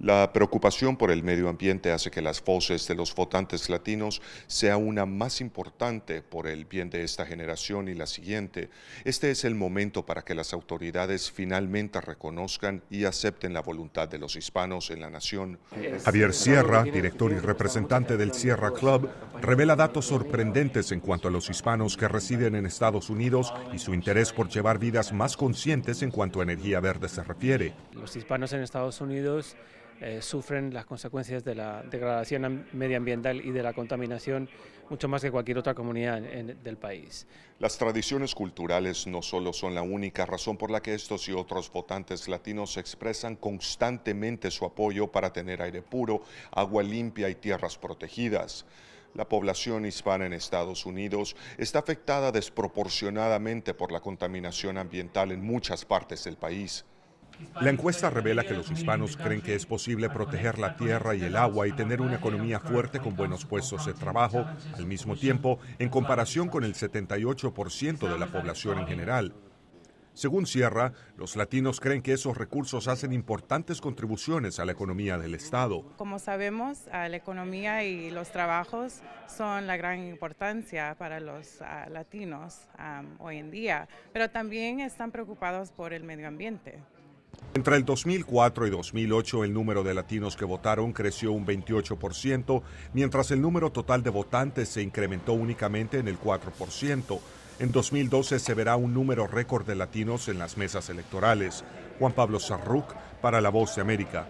La preocupación por el medio ambiente hace que las voces de los votantes latinos sea una más importante por el bien de esta generación y la siguiente. Este es el momento para que las autoridades finalmente reconozcan y acepten la voluntad de los hispanos en la nación. Javier Sierra, director y representante del Sierra Club, revela datos sorprendentes en cuanto a los hispanos que residen en Estados Unidos y su interés por llevar vidas más conscientes en cuanto a energía verde se refiere. Los hispanos en Estados Unidos eh, sufren las consecuencias de la degradación medioambiental y de la contaminación mucho más que cualquier otra comunidad del país. Las tradiciones culturales no solo son la única razón por la que estos y otros votantes latinos expresan constantemente su apoyo para tener aire puro, agua limpia y tierras protegidas. La población hispana en Estados Unidos está afectada desproporcionadamente por la contaminación ambiental en muchas partes del país. La encuesta revela que los hispanos creen que es posible proteger la tierra y el agua y tener una economía fuerte con buenos puestos de trabajo al mismo tiempo, en comparación con el 78% de la población en general. Según Sierra, los latinos creen que esos recursos hacen importantes contribuciones a la economía del Estado. Como sabemos, la economía y los trabajos son la gran importancia para los ah, latinos hoy en día, pero también están preocupados por el medio ambiente. Entre el 2004 y 2008 el número de latinos que votaron creció un 28%, mientras el número total de votantes se incrementó únicamente en el 4%. En 2012 se verá un número récord de latinos en las mesas electorales. Juan Pablo Sarruc para La Voz de América.